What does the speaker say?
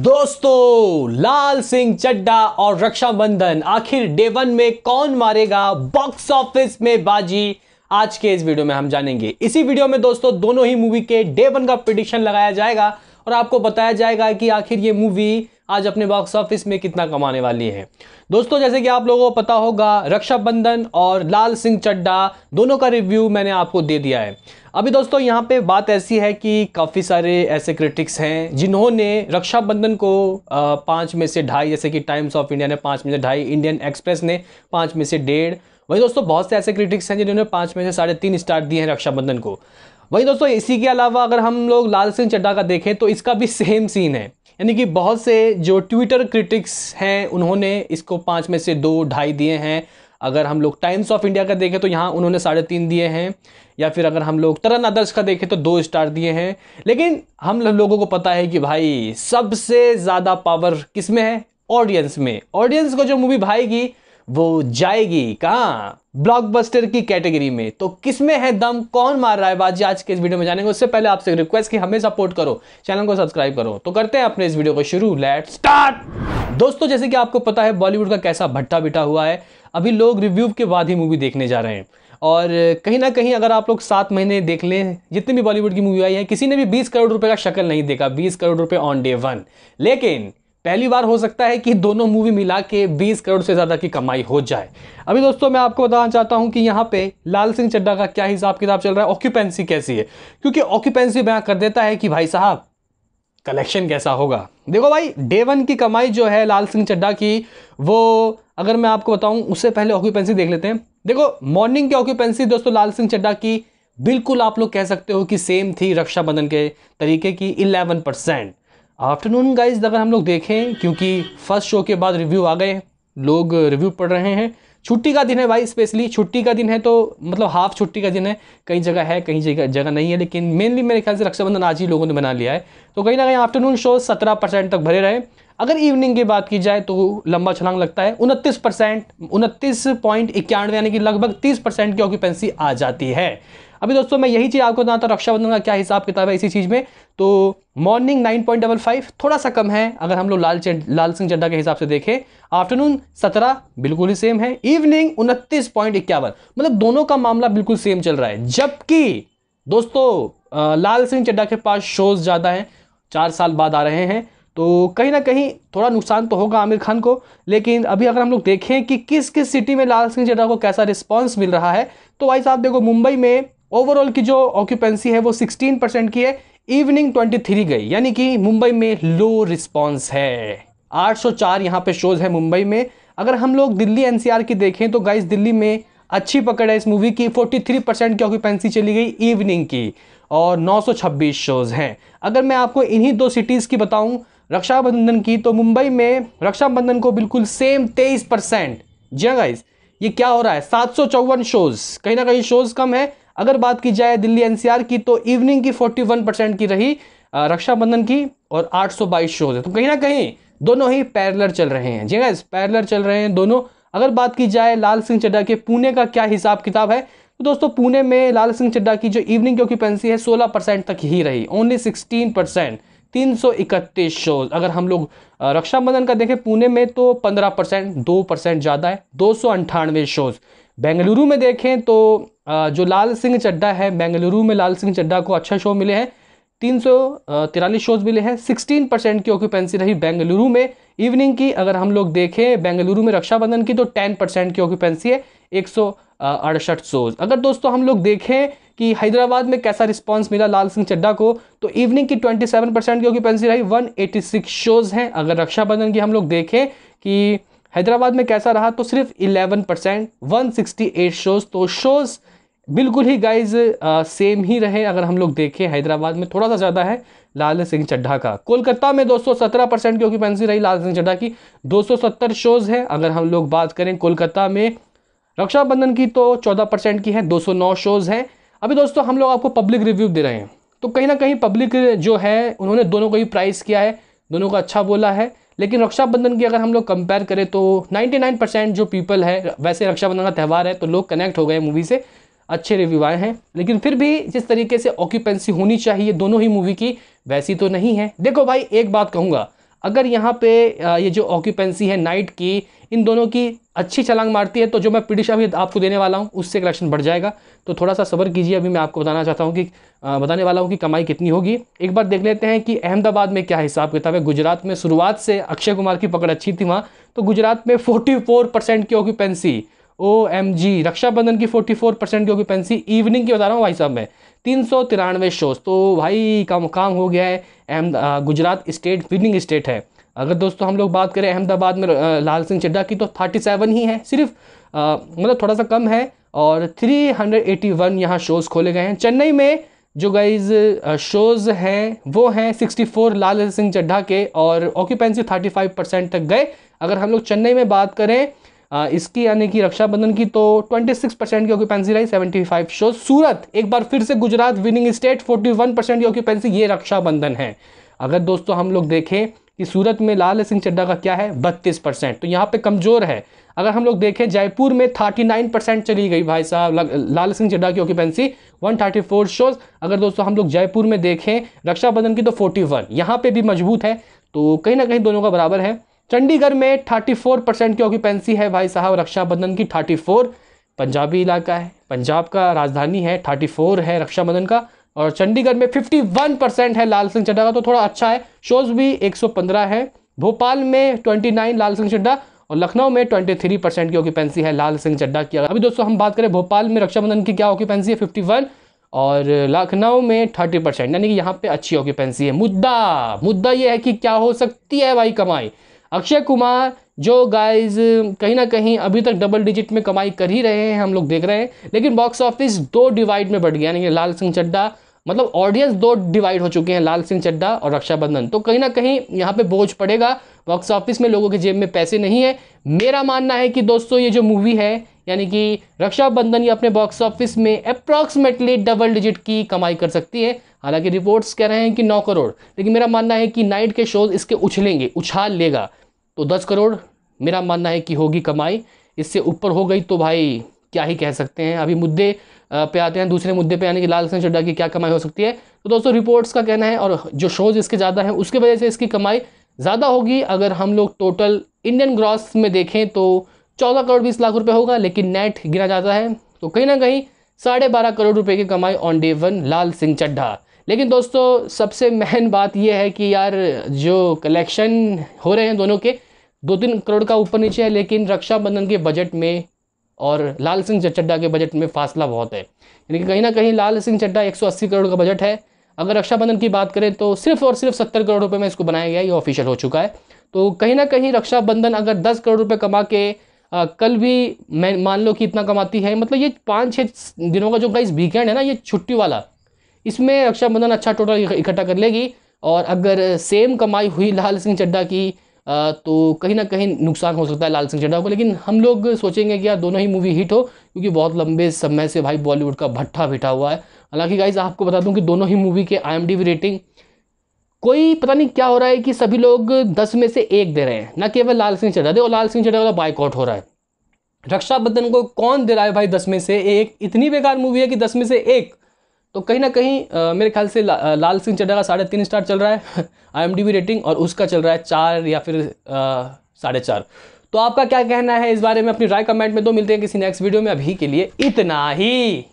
दोस्तों लाल सिंह चड्डा और रक्षाबंधन आखिर डे वन में कौन मारेगा बॉक्स ऑफिस में बाजी आज के इस वीडियो में हम जानेंगे इसी वीडियो में दोस्तों दोनों ही मूवी के डे वन का प्रिडिक्शन लगाया जाएगा और आपको बताया जाएगा कि आखिर ये मूवी आज अपने बॉक्स ऑफिस में कितना कमाने वाली है दोस्तों जैसे कि आप लोगों को पता होगा रक्षाबंधन और लाल सिंह चड्डा दोनों का रिव्यू मैंने आपको दे दिया है अभी दोस्तों यहाँ पे बात ऐसी है कि काफ़ी सारे ऐसे क्रिटिक्स हैं जिन्होंने रक्षाबंधन को पाँच में से ढाई जैसे कि टाइम्स ऑफ इंडिया ने पाँच में से ढाई इंडियन एक्सप्रेस ने पाँच में से डेढ़ वही दोस्तों बहुत से ऐसे क्रिटिक्स हैं जिन्होंने पाँच में से साढ़े तीन स्टार दिए हैं रक्षाबंधन को वही दोस्तों इसी के अलावा अगर हम लोग लाल सिंह चड्डा का देखें तो इसका भी सेम सीन है यानी कि बहुत से जो ट्विटर क्रिटिक्स हैं उन्होंने इसको पाँच में से दो ढाई दिए हैं अगर हम लोग टाइम्स ऑफ इंडिया का देखें तो यहाँ उन्होंने साढ़े तीन दिए हैं या फिर अगर हम लोग तरन आदर्श का देखें तो दो स्टार दिए हैं लेकिन हम लोगों को पता है कि भाई सबसे ज़्यादा पावर किस में है ऑडियंस में ऑडियंस को जो मूवी भाएगी वो जाएगी कहाँ ब्लॉकबस्टर की कैटेगरी में तो किसमें है दम कौन मार रहा है बाजी आज के इस वीडियो में जानेंगे उससे पहले आपसे रिक्वेस्ट कि हमें सपोर्ट करो चैनल को सब्सक्राइब करो तो करते हैं अपने इस वीडियो को शुरू लेट स्टार्ट दोस्तों जैसे कि आपको पता है बॉलीवुड का कैसा भट्टा बिटा हुआ है अभी लोग रिव्यू के बाद ही मूवी देखने जा रहे हैं और कहीं ना कहीं अगर आप लोग सात महीने देख लें जितनी भी बॉलीवुड की मूवी आई है किसी ने भी बीस करोड़ रुपए का शक्ल नहीं देखा बीस करोड़ रुपए ऑन डे वन लेकिन पहली बार हो सकता है कि दोनों मूवी मिला के बीस करोड़ से ज़्यादा की कमाई हो जाए अभी दोस्तों मैं आपको बताना चाहता हूं कि यहाँ पे लाल सिंह चड्डा का क्या हिसाब किताब चल रहा है ऑक्यूपेंसी कैसी है क्योंकि ऑक्यूपेंसी बयां कर देता है कि भाई साहब कलेक्शन कैसा होगा देखो भाई डे वन की कमाई जो है लाल सिंह चड्डा की वो अगर मैं आपको बताऊँ उससे पहले ऑक्यूपेंसी देख लेते हैं देखो मॉर्निंग की ऑक्यूपेंसी दोस्तों लाल सिंह चड्डा की बिल्कुल आप लोग कह सकते हो कि सेम थी रक्षाबंधन के तरीके की इलेवन परसेंट आफ्टरनून गाइज अगर हम लोग देखें क्योंकि फर्स्ट शो के बाद रिव्यू आ गए लोग रिव्यू पढ़ रहे हैं छुट्टी का दिन है भाई स्पेशली छुट्टी का दिन है तो मतलब हाफ छुट्टी का दिन है कई जगह है कहीं जगह जगह नहीं है लेकिन मेनली मेरे ख्याल से रक्षाबंधन आज ही लोगों ने बना लिया है तो कहीं ना कहीं आफ्टरनून शो सत्रह परसेंट तक भरे रहे अगर इवनिंग की बात की जाए तो लंबा छलांग लगता है उनतीस परसेंट उनतीस पॉइंट इक्यानवे यानी कि लगभग तीस परसेंट की ऑक्यूपेंसी आ जाती है अभी दोस्तों मैं यही चीज़ आपको बताता हूँ रक्षाबंधन का क्या हिसाब किताब है इसी चीज़ में तो morning nine point double five थोड़ा सा कम है अगर हम लोग लाल लाल सिंह चड्डा के हिसाब से देखें आफ्टरनून सत्रह बिल्कुल ही सेम है इवनिंग उनतीस पॉइंट इक्यावन मतलब दोनों का मामला बिल्कुल सेम चल रहा है जबकि दोस्तों लाल सिंह चड्डा के पास शोज़ ज़्यादा हैं चार साल बाद आ रहे हैं तो कहीं ना कहीं थोड़ा नुकसान तो होगा आमिर खान को लेकिन अभी अगर हम लोग देखें कि किस किस सिटी में लाल सिंह चड्डा को कैसा रिस्पांस मिल रहा है तो भाई साहब देखो मुंबई में ओवरऑल की जो ऑक्यूपेंसी है वो 16 परसेंट की है इवनिंग 23 गई यानी कि मुंबई में लो रिस्पॉन्स है 804 यहाँ पे शोज है मुंबई में अगर हम लोग दिल्ली एनसीआर की देखें तो गाइस दिल्ली में अच्छी पकड़ है इस मूवी की 43 परसेंट की ऑक्यूपेंसी चली गई इवनिंग की और 926 शोज़ हैं अगर मैं आपको इन्हीं दो सिटीज़ की बताऊँ रक्षाबंधन की तो मुंबई में रक्षाबंधन को बिल्कुल सेम तेईस परसेंट जी हाँ गाइज ये क्या हो रहा है सात शोज़ कहीं ना कहीं शोज़ कम है अगर बात की जाए दिल्ली एनसीआर की तो इवनिंग की 41 परसेंट की रही रक्षाबंधन की और 822 शोज है तो कहीं ना कहीं दोनों ही पैरलर चल रहे हैं जी गैस पैरलर चल रहे हैं दोनों अगर बात की जाए लाल सिंह चड्डा के पुणे का क्या हिसाब किताब है तो दोस्तों पुणे में लाल सिंह चड्डा की जो इवनिंग की ऑक्यूपेंसी है सोलह परसेंट तक ही रही ओनली सिक्सटीन परसेंट तीन शोज अगर हम लोग रक्षाबंधन का देखें पुणे में तो 15 परसेंट दो परसेंट ज़्यादा है दो शोज बेंगलुरु में देखें तो जो लाल सिंह चड्डा है बेंगलुरु में लाल सिंह चड्डा को अच्छा शो मिले हैं तीन सौ तिरालीस शोज़ मिले हैं सिक्सटीन परसेंट की ऑक्यूपेंसी रही बेंगलुरु में इवनिंग की अगर हम लोग देखें बेंगलुरु में रक्षाबंधन की तो टेन परसेंट की ऑक्यूपेंसी है एक सौ अड़सठ शोज़ अगर दोस्तों हम लोग देखें कि हैदराबाद में कैसा रिस्पांस मिला लाल सिंह चड्डा को तो इवनिंग की 27 परसेंट की ऑक्यूपेंसी रही 186 शोज़ हैं अगर रक्षाबंधन की हम लोग देखें कि हैदराबाद में कैसा रहा तो सिर्फ 11 परसेंट वन शोज़ तो शोज़ बिल्कुल ही गाइज सेम ही रहे अगर हम लोग देखें हैदराबाद में थोड़ा सा ज़्यादा है लाल सिंह चड्ढा का कोलकाता में 217 परसेंट की ऑक्यूपेंसी रही लाल सिंह चड्ढा की 270 शोज़ हैं अगर हम लोग बात करें कोलकाता में रक्षाबंधन की तो 14 परसेंट की है 209 शोज़ हैं अभी दोस्तों हम लोग आपको पब्लिक रिव्यू दे रहे हैं तो कहीं ना कहीं पब्लिक जो है उन्होंने दोनों को ही प्राइस किया है दोनों को अच्छा बोला है लेकिन रक्षाबंधन की अगर हम लोग कंपेयर करें तो 99 परसेंट जो पीपल है वैसे रक्षाबंधन का त्यौहार है तो लोग कनेक्ट हो गए मूवी से अच्छे रिव्यू आए हैं लेकिन फिर भी जिस तरीके से ऑक्यूपेंसी होनी चाहिए दोनों ही मूवी की वैसी तो नहीं है देखो भाई एक बात कहूँगा अगर यहाँ पे ये जो ऑक्यूपेंसी है नाइट की इन दोनों की अच्छी छलांग मारती है तो जो मैं पीडिश अभी आपको देने वाला हूँ उससे कलेक्शन बढ़ जाएगा तो थोड़ा सा सबर कीजिए अभी मैं आपको बताना चाहता हूँ कि बताने वाला हूँ कि कमाई कितनी होगी एक बार देख लेते हैं कि अहमदाबाद में क्या हिसाब किताब है गुजरात में शुरुआत से अक्षय कुमार की पकड़ अच्छी थी वहाँ तो गुजरात में फोर्टी की occupancy O M G Raksha Bandhan की फोर्टी फोर परसेंट की ऑक्यूपेंसी इवनिंग की बता रहा हूँ भाई साहब मैं तीन सौ तिरानवे शोज तो भाई काम काम हो गया है अहम गुजरात स्टेट विनिंग स्टेट है अगर दोस्तों हम लोग बात करें अहमदाबाद में लाल सिंह चड्डा की तो थर्टी सेवन ही है सिर्फ मतलब थोड़ा सा कम है और थ्री हंड्रेड एटी वन यहाँ शोज़ खोले गए हैं चेन्नई में जो गाइज शोज़ हैं वो हैं 64 लाल सिंह चड्ढा के और ऑक्यूपेंसी 35 परसेंट तक गए अगर हम लोग चेन्नई में बात करें इसकी यानी कि रक्षाबंधन की तो 26 परसेंट की ऑक्यूपेंसी रही 75 शो सूरत एक बार फिर से गुजरात विनिंग स्टेट 41 परसेंट की ऑक्यूपेंसी ये रक्षाबंधन है अगर दोस्तों हम लोग देखें कि सूरत में लाल सिंह चड्डा का क्या है बत्तीस परसेंट तो यहाँ पे कमज़ोर है अगर हम लोग देखें जयपुर में थर्टी नाइन परसेंट चली गई भाई साहब लाल सिंह चड्डा की occupancy one thirty four shows अगर दोस्तों हम लोग जयपुर में देखें रक्षाबंधन की तो फोर्टी वन यहाँ पर भी मजबूत है तो कहीं ना कहीं दोनों का बराबर है चंडीगढ़ में 34 परसेंट की ऑक्यूपेंसी है भाई साहब रक्षाबंधन की 34 पंजाबी इलाका है पंजाब का राजधानी है 34 है रक्षाबंधन का और चंडीगढ़ में 51 परसेंट है लाल सिंह चड्डा का तो थोड़ा अच्छा है शोज भी 115 है भोपाल में 29 लाल सिंह चड्डा और लखनऊ में 23 परसेंट की ऑक्यूपेंसी है लाल सिंह चड्डा की अभी दोस्तों हम बात करें भोपाल में रक्षाबंधन की क्या ऑक्यूपेंसी है फिफ्टी और लखनऊ में थर्टी परसेंट यानी कि यहाँ पे अच्छी ऑक्यूपेंसी है मुद्दा मुद्दा ये है कि क्या हो सकती है भाई कमाई अक्षय कुमार जो गाइज कहीं ना कहीं अभी तक डबल डिजिट में कमाई कर ही रहे हैं हम लोग देख रहे हैं लेकिन बॉक्स ऑफिस दो डिवाइड में बढ़ गया यानी लाल सिंह चड्डा मतलब ऑडियंस दो डिवाइड हो चुके हैं लाल सिंह चड्डा और रक्षाबंधन तो कहीं ना कहीं यहाँ पे बोझ पड़ेगा बॉक्स ऑफिस में लोगों के जेब में पैसे नहीं है मेरा मानना है कि दोस्तों ये जो मूवी है यानी कि रक्षाबंधन ये अपने बॉक्स ऑफिस में अप्रॉक्सीमेटली डबल डिजिट की कमाई कर सकती है हालांकि रिपोर्ट्स कह रहे हैं कि नौ करोड़ लेकिन मेरा मानना है कि नाइट के शोज इसके उछलेंगे उछाल लेगा तो दस करोड़ मेरा मानना है कि होगी कमाई इससे ऊपर हो गई तो भाई क्या ही कह सकते हैं अभी मुद्दे पे आते हैं दूसरे मुद्दे पे यानी कि लाल सिंह चड्डा की क्या कमाई हो सकती है तो दोस्तों रिपोर्ट्स का कहना है और जो शोज इसके ज़्यादा हैं उसके वजह से इसकी कमाई ज़्यादा होगी अगर हम लोग टोटल इंडियन ग्रॉस में देखें तो चौदह करोड़ बीस लाख रुपए होगा लेकिन नेट गिना जाता है तो कहीं ना कहीं साढ़े बारह करोड़ रुपए की कमाई on day one Laal Singh Chaddha लेकिन दोस्तों सबसे मेन बात यह है कि यार जो कलेक्शन हो रहे हैं दोनों के दो तीन करोड़ का ऊपर नीचे है लेकिन रक्षाबंधन के बजट में और लाल सिंह चड्ढा के बजट में फासला बहुत है यानी कि कहीं ना कहीं लाल सिंह चड्ढा एक करोड़ का बजट है अगर रक्षाबंधन की बात करें तो सिर्फ और सिर्फ सत्तर करोड़ रुपये में इसको बनाया गया ये ऑफिशियल हो चुका है तो कहीं ना कहीं रक्षाबंधन अगर दस करोड़ रुपये कमा के आ, कल भी मैं मान लो कि इतना कमाती है मतलब ये पाँच छः दिनों का जो गाइस वीकेंड है ना ये छुट्टी वाला इसमें रक्षाबंधन अच्छा टोटल इकट्ठा कर लेगी और अगर सेम कमाई हुई लाल सिंह चड्डा की आ, तो कहीं ना कहीं नुकसान हो सकता है लाल सिंह चड्डा को लेकिन हम लोग सोचेंगे कि यार दोनों ही मूवी हिट हो क्योंकि बहुत लंबे समय से भाई बॉलीवुड का भट्ठा बिठा हुआ है हालांकि गाइज आपको बता दूं कि दोनों ही मूवी के आई रेटिंग कोई पता नहीं क्या हो रहा है कि सभी लोग दस में से एक दे रहे हैं ना केवल लाल सिंह चड्ढा दे और लाल सिंह चढ़ा वाला बाइकआउट हो रहा है रक्षाबंधन को कौन दे रहा है भाई दस में से एक इतनी बेकार मूवी है कि दस में से एक तो कहीं ना कहीं आ, मेरे ख्याल से ला, लाल सिंह चड्डा का साढ़े तीन स्टार चल रहा है आई रेटिंग और उसका चल रहा है चार या फिर साढ़े चार तो आपका क्या कहना है इस बारे में अपनी राय कमेंट में दो तो मिलते हैं किसी नेक्स्ट वीडियो में अभी के लिए इतना ही